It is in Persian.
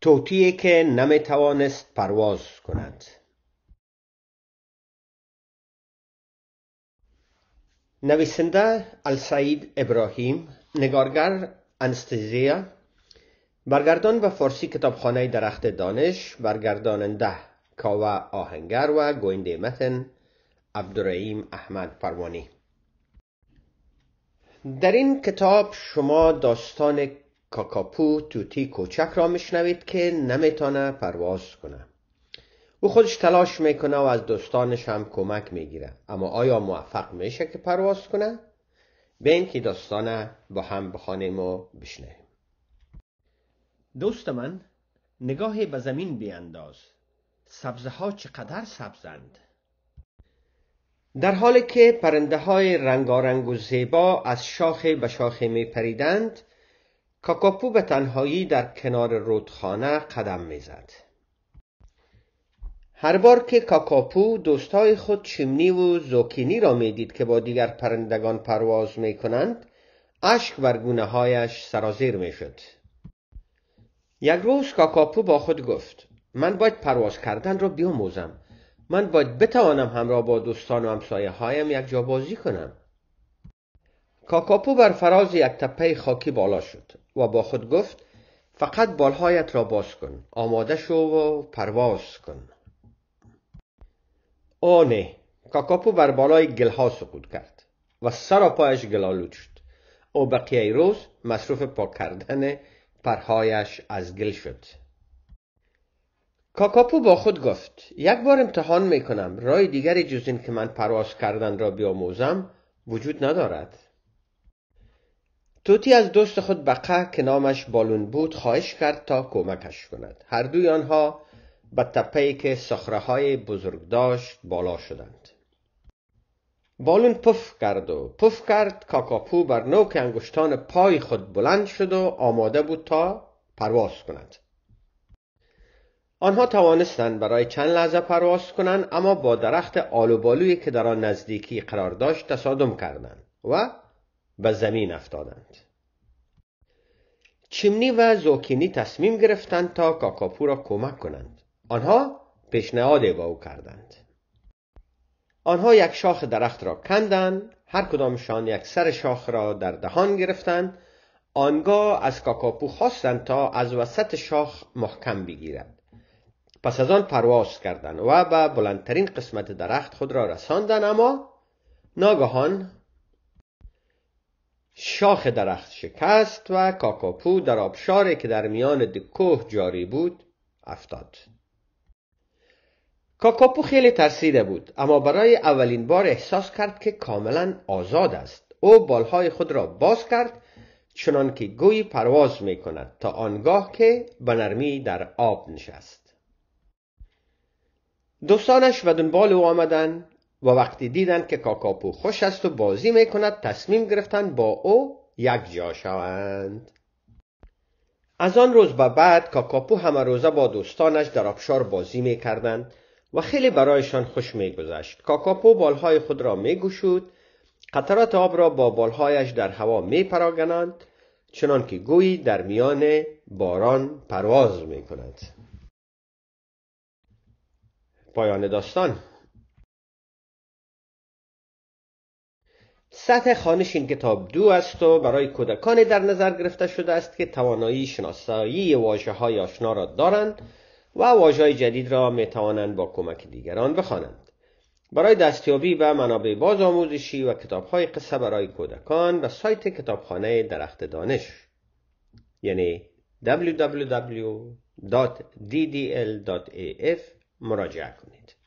توتیه که نمیتوانست پرواز کند نویسنده السعید ابراهیم نگارگر انستزیا برگردان و فارسی کتابخانه درخت دانش برگرداننده کاوه آهنگر و گوینده متن عبدالرحیم احمد پروانی در این کتاب شما داستان کاکاپو توتی کوچک را میشنوید که نمیتانه پرواز کنه او خودش تلاش میکنه و از دوستانش هم کمک میگیره اما آیا موفق میشه که پرواز کنه؟ بین که دوستانه با هم بخوانیم و بشنویم دوست من نگاهی به زمین بیانداز سبزه ها چقدر سبزند در حالی که پرنده های رنگارنگ و زیبا از شاخه به شاخه می پریدند کاکاپو به تنهایی در کنار رودخانه قدم میزد هر بار که کاکاپو دوستای خود چیمنی و زوکینی را میدید که با دیگر پرندگان پرواز می کنند اشک بر گونه هایش سرازیر شد. یک روز کاکاپو با خود گفت من باید پرواز کردن را بیاموزم من باید بتوانم همراه با دوستان و همسایه هایم یک جا بازی کنم کاکاپو بر فراز یک تپه خاکی بالا شد و با خود گفت فقط بالهایت را باز کن آماده شو و پرواز کن آنه کاکاپو بر بالای گلها سقوط کرد و سر و پایش گلالود شد او بقیه روز مصروف پاک کردن پرهایش از گل شد کاکاپو با خود گفت یک بار امتحان می کنم رای دیگری جز این که من پرواز کردن را بیاموزم وجود ندارد توتی از دوست خود بقه که نامش بالون بود خواهش کرد تا کمکش کند هر دوی آنها به تپه‌ای که های بزرگ داشت بالا شدند بالون پف کرد و پف کرد کاکاپو بر نوک انگشتان پای خود بلند شد و آماده بود تا پرواز کند آنها توانستند برای چند لحظه پرواز کنند اما با درخت آلوبالویی که در آن نزدیکی قرار داشت تصادم کردند و و زمین افتادند چمنی و زوکینی تصمیم گرفتند تا کاکاپو را کمک کنند آنها پیشنهادی با او کردند آنها یک شاخ درخت را کندند هر کدامشان یک سر شاخ را در دهان گرفتند آنگاه از کاکاپو خواستند تا از وسط شاخ محکم بگیرد پس از آن پرواز کردند و به بلندترین قسمت درخت خود را رساندند اما ناگهان شاخ درخت شکست و کاکاپو در آبشاری که در میان کوه جاری بود افتاد کاکاپو خیلی ترسیده بود اما برای اولین بار احساس کرد که کاملا آزاد است او بالهای خود را باز کرد چنان که گویی پرواز می کند تا آنگاه که به نرمی در آب نشست دوستانش و دنبال او آمدند و وقتی دیدند که کاکاپو خوش است و بازی می کند تصمیم گرفتند با او یک جا شوند از آن روز به بعد کاکاپو همه روزه با دوستانش در آبشار بازی می کردند و خیلی برایشان خوش می گذشت. کاکاپو بالهای خود را می قطرات آب را با بالهایش در هوا می پراگنند چنان که گویی در میان باران پرواز می کند پایان داستان سطح خانش این کتاب دو است و برای کودکان در نظر گرفته شده است که توانایی شناسایی واجه های آشنا را دارند و واجه های جدید را می توانند با کمک دیگران بخوانند. برای دستیابی به منابع باز آموزشی و کتاب های قصه برای کودکان به سایت کتابخانه درخت دانش یعنی www.ddl.af مراجعه کنید.